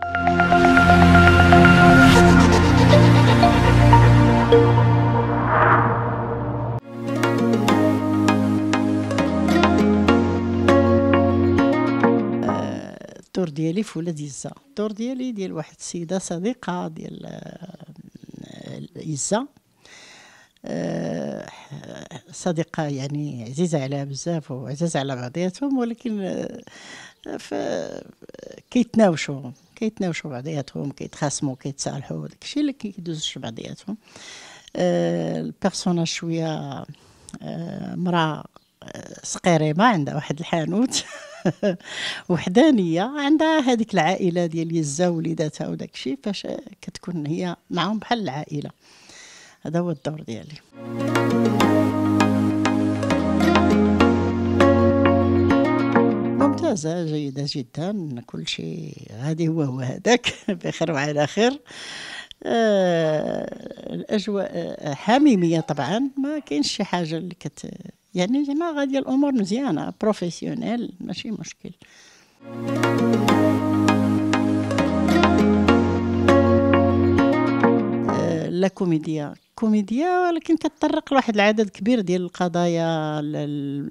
الدور ديالي في ولاد يزا الدور ديالي ديال واحد السيده صديقه ديال يزا آه، آه، صديقه يعني عزيزه عليها بزاف وعزيزه على بعضياتهم ولكن آه، فكيتناوشوا كيتناوشوا بعضياتهم كيتخاصموا كيتصالحوا داكشي اللي كيدوزش بعضياتهم آه، البيرسوناج شويه أه مراه آه، صقيريمه عندها واحد الحانوت وحدانيه عندها هذيك العائله ديال يزا وليداتها وداكشي فاش كتكون هي معاهم بحال العائله هذا هو الدور ديالي ممتازة جيدة جدا كل شيء غادي هو هو هذاك بخير وعلى خير آه، الأجواء آه، حميمية طبعا ما كاينش شي حاجة اللي كت يعني زعما غادية الأمور مزيانة بروفيسيونيل ماشي مشكل لا كوميديا كوميديا ولكن كتطرق لواحد العدد كبير ديال القضايا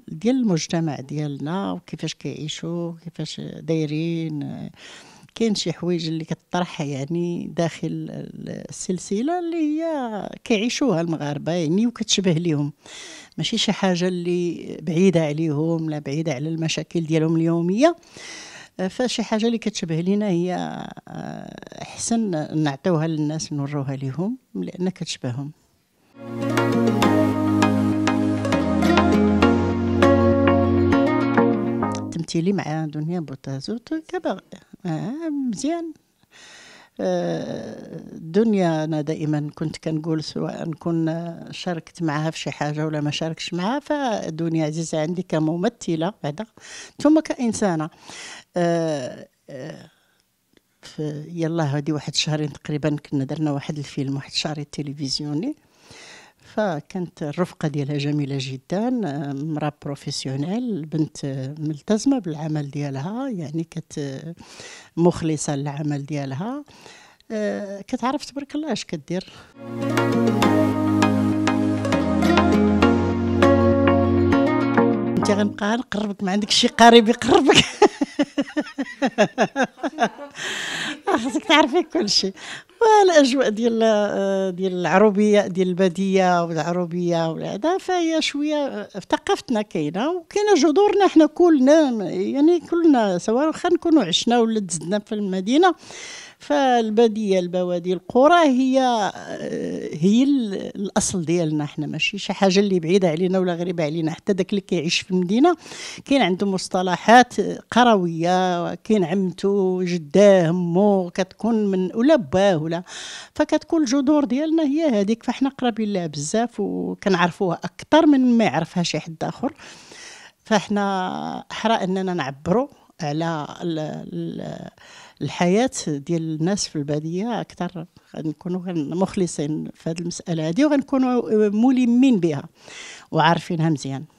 ديال المجتمع ديالنا وكيفاش كيعيشوا كيفاش دايرين كاين شي حوايج اللي كطرح يعني داخل السلسله اللي هي كيعيشوها المغاربه يعني وكتشبه ليهم ماشي شي حاجه اللي بعيده عليهم لا بعيده على المشاكل ديالهم اليوميه فشي حاجه اللي كتشبه لينا هي آه، احسن نعطيوها للناس نوروها ليهم لان كتشبههم تمثيلي مع دنيا بوتازوت كبغ آه مزيان آه، دنيا أنا دائما كنت كنقول سواء كنا شاركت معها في شي حاجة ولا ما شاركش معها فدنيا عزيزة عندي كممثلة بعدا ثم كإنسانة آه، آه، في يلا هادي واحد شهرين تقريبا كنا درنا واحد الفيلم واحد الشهر تلفزيوني فكانت الرفقة ديالها جميلة جدا مرا بروفيسيونيل بنت ملتزمة بالعمل ديالها يعني كانت مخلصة للعمل ديالها آه، كتعرف تبارك الله اش كدير انت غنبقى نقربك ما عندك شي قريب يقربك خاصك تعرفي كل شيء والاجواء ديال آه، ديال العروبيه ديال الباديه والعروبيه وهذا فهي شويه في آه، ثقافتنا كاينه وكاينه جذورنا حنا كلنا يعني كلنا سواء واخا نكونوا عشنا ولا تزدنا في المدينه فالباديه البوادي القرى هي هي الاصل ديالنا احنا ماشي شي حاجه اللي بعيده علينا ولا غريبه علينا حتى داك اللي كيعيش في المدينه كاين عنده مصطلحات قرويه كاين عمته جداه مو كتكون من ولا باه ولا فكتكون الجذور ديالنا هي هذيك فاحنا قرابين لها بزاف وكنعرفوها اكثر من ما يعرفها شي حد اخر فاحنا احرى اننا نعبروا على ال الحياه ديال الناس في الباديه اكثر غنكونوا مخلصين في هذه المساله هذه وغنكونوا ملمين بها وعارفينها مزيان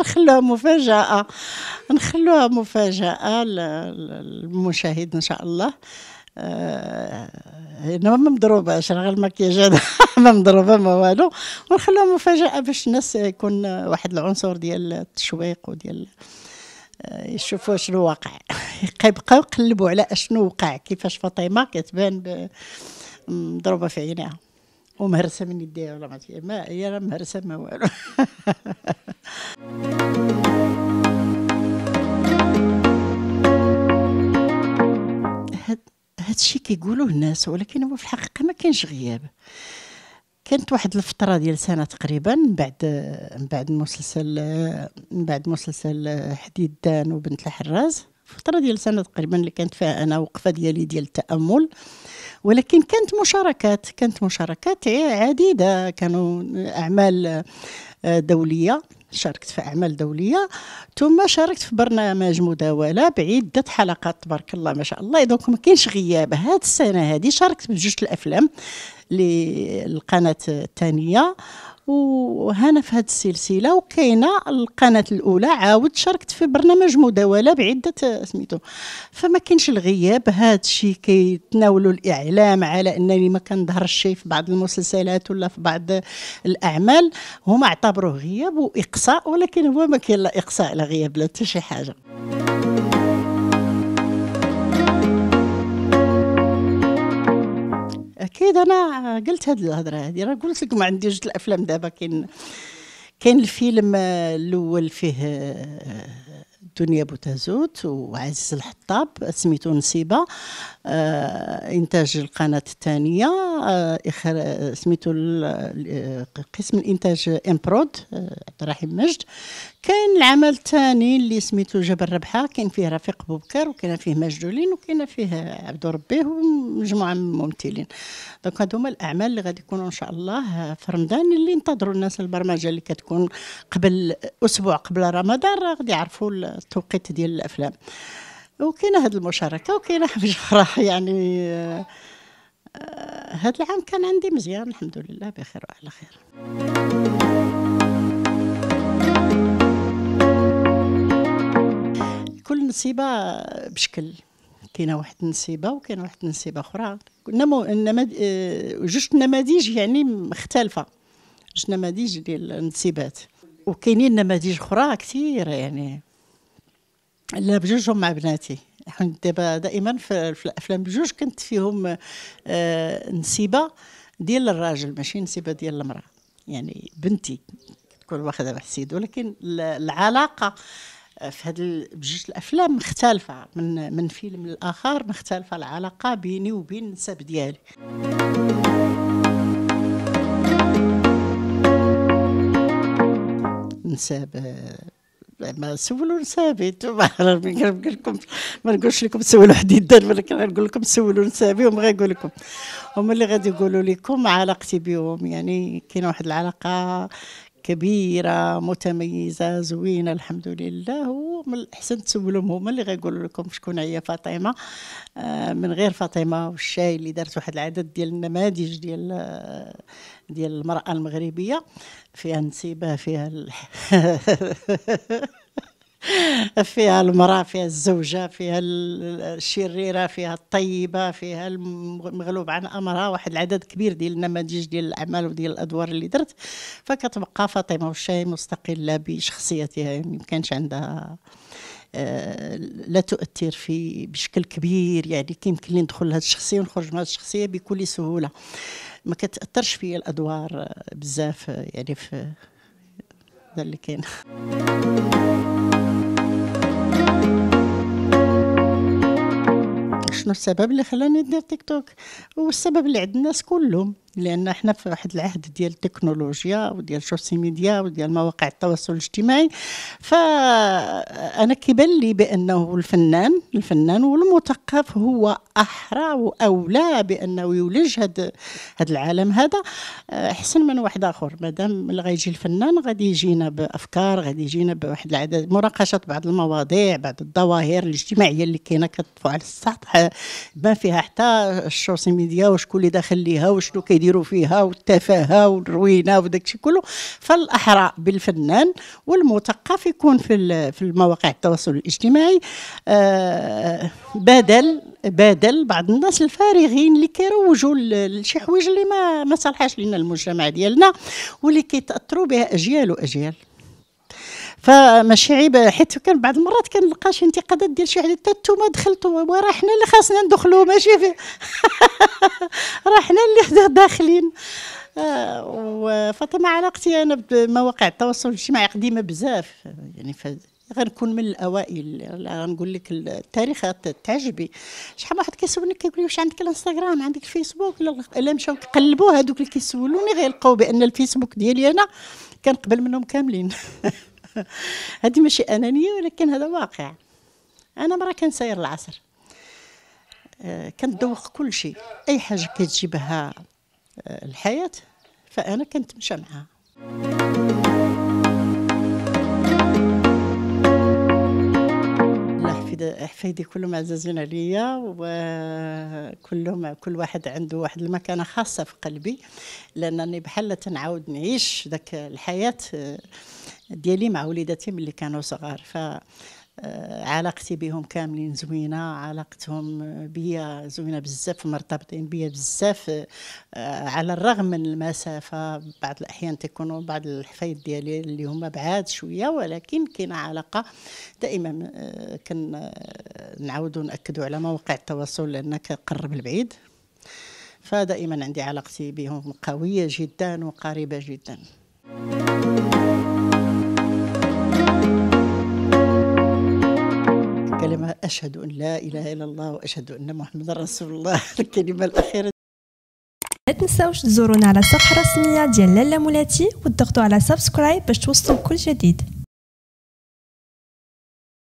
نخلوها مفاجاه نخلوها مفاجاه للمشاهد ان شاء الله آه، انا ما مضروبه راه المكياج ما مضروبه ما والو ونخلوها مفاجاه باش الناس يكون واحد العنصر ديال التشويق وديال آه، يشوفوا شنو واقع يبقاو يقلبوا على اشنو وقع كيفاش فاطمه كتبان مضروبه في عينيها ومهرسه من يديها ولا ما هي راه مهرسه ما والو هادشي كيقولوه الناس ولكن هو في الحقيقه ما كانش غياب كانت واحد الفتره ديال سنه تقريبا من بعد من بعد مسلسل من بعد مسلسل حديد دان وبنت الحراز فتره ديال سنه تقريبا اللي كانت فيها انا وقفه ديالي ديال التامل ولكن كانت مشاركات كانت مشاركات عديده كانوا اعمال آه، دوليه شاركت في اعمال دوليه ثم شاركت في برنامج مداوله بعده حلقات تبارك الله ما شاء الله دونك ما كاينش غياب هذه السنه هذه شاركت بجوج الافلام للقناه الثانيه وهنا في هذه السلسله وكاينه القناه الاولى عاود شاركت في برنامج مداوله بعده آه، سميتو فما كاينش الغياب هذا الشيء كيتناولوا الاعلام على انني ما كنظهرش في بعض المسلسلات ولا في بعض الاعمال هما اعتبروه غياب واقصاء ولكن هو ما كاين لا اقصاء لا غياب لا حتى شي حاجه اكيد انا قلت هذه الهضره هذه راه قلت لكم عندي جوج الافلام دابا كاين كاين الفيلم الاول فيه دنيا بوتازوت وعزيز الحطاب سميتو نسيبه آه انتاج القناه الثانيه آه سميتو آه، قسم الانتاج امبرود آه، عبد الرحيم مجد كاين العمل الثاني اللي سميتو جبل ربحه كاين فيه رفيق بوبكر وكاين فيه مجدولين وكاين فيه عبد ربي ومجموعه من الممثلين دونك هادو هما الاعمال اللي غادي يكونوا ان شاء الله في رمضان اللي ينتظروا الناس البرمجه اللي كتكون قبل اسبوع قبل رمضان راه غادي يعرفوا التوقيت ديال الافلام وكاينه هاد المشاركه وكاينه حوايج اخرى يعني آه، هاد العام كان عندي مزيان الحمد لله بخير وعلى خير كل نصيبه بشكل كاينه واحد النصيبه وكاينه واحد النصيبه اخرى نمو النماد آه، جوج نماذج يعني مختلفه جوج نماذج ديال النصيبات وكاينين نماذج اخرى كثيره يعني لا بجوجهم مع بناتي دابا دائما في الافلام بجوج كنت فيهم آه، نسيبه ديال الراجل ماشي نسيبه ديال المراه يعني بنتي تكون واخده مع السيد ولكن العلاقه آه، في هاد بجوج الافلام مختلفه من من فيلم للاخر مختلفه العلاقه بيني وبين النسب ديالي نساب آه، ما سولوا نسابي نقول لكم ما نقولش لكم سولوا حديدا ولكن نقول لكم سولوا نسابي وما غنقول لكم هما اللي غادي يقولوا لكم علاقتي بهم يعني كاينه واحد العلاقه كبيرة متميزة زوينة الحمد لله ومن الأحسن تسولهم هما اللي غيقولوا لكم شكون هي فاطمة آه، من غير فاطمة والشاي اللي دارت واحد العدد ديال النماذج ديال ديال المرأة المغربية فيها نسيبة فيها فيها المرأة فيها الزوجة فيها الشريرة فيها الطيبة فيها المغلوب عن أمرها واحد العدد كبير ديال النماذج ديال الأعمال وديال الأدوار اللي درت فكتبقى فاطمة وشاي مستقلة بشخصيتها يعني كانش عندها آه، لا تؤثر في بشكل كبير يعني كيمكن لي ندخل لهذ الشخصيه ونخرج من هذ الشخصيه بكل سهوله ما كتاثرش في الادوار آه، بزاف آه، يعني في هذا اللي كاين شنو السبب اللي خلاني ندير تيك توك والسبب اللي عند الناس كلهم لان احنا في واحد العهد ديال التكنولوجيا وديال السوشيال ميديا وديال مواقع التواصل الاجتماعي فانا كيبان لي بانه الفنان الفنان والمثقف هو احرى واولى بانه يولج هذا هذا العالم هذا احسن من واحد اخر مادام اللي غيجي الفنان غادي يجينا بافكار غادي يجينا بواحد العدد مناقشه بعض المواضيع بعض الظواهر الاجتماعيه اللي كاينه كتطفو على السطح ما فيها حتى السوشيال ميديا وشكون اللي داخل ليها وشنو كي يديروا فيها والتفاهه والروينه وداكشي كله فالاحرى بالفنان والمثقف يكون في في المواقع التواصل الاجتماعي آه، بدل بدل بعض الناس الفارغين اللي كيروجوا لشي حوايج اللي ما ما صالحاش لنا المجتمع ديالنا واللي كيتاثروا بها اجيال واجيال فماشي عيب حيت كان بعض المرات كنلقى شي انتقادات ديال شي واحد حتى انتوما دخلتوا وراه حنا اللي خاصنا ندخلوا ماشي في راه حنا اللي داخلين آه علاقتي انا بمواقع التواصل الاجتماعي قديمه بزاف يعني غنكون من الاوائل غنقول لك التاريخ تعجبي شحال واحد كيسولني كيقول لي واش عندك الانستغرام عندك الفيسبوك لا مشاو يقلبوا هذوك اللي كيسولوني غيلقاو بان الفيسبوك ديالي انا كان قبل منهم كاملين هذه ماشي انانيه ولكن هذا واقع انا مرة كنساير العصر أه كندوق كل شيء اي حاجه كتجيبها آه، الحياه فانا كنتمشى معها حفيدي كلهم عزازين عليا وكلهم كل واحد عنده واحد المكانه خاصه في قلبي لانني بحال تنعاود نعيش ذاك الحياه آه، ديالي مع وليداتي ملي كانوا صغار ف آه، علاقتي بهم كاملين زوينه علاقتهم بيا زوينه بزاف مرتبطين بيا بزاف آه، على الرغم من المسافه بعض الاحيان تكونوا بعض الحفايد ديالي اللي هما بعاد شويه ولكن كاينه علاقه دائما آه، كنعاودوا ناكدوا على مواقع التواصل لانك قرب البعيد فدائما عندي علاقتي بهم قويه جدا وقريبه جدا كلمة أشهد أن لا إله إلا الله وأشهد أن محمد رسول الله الكلمة الأخيرة لا تنساوش تزورونا على الصفحة الرسمية ديال لالا مولاتي وتضغطوا على سبسكرايب باش توصلوا كل جديد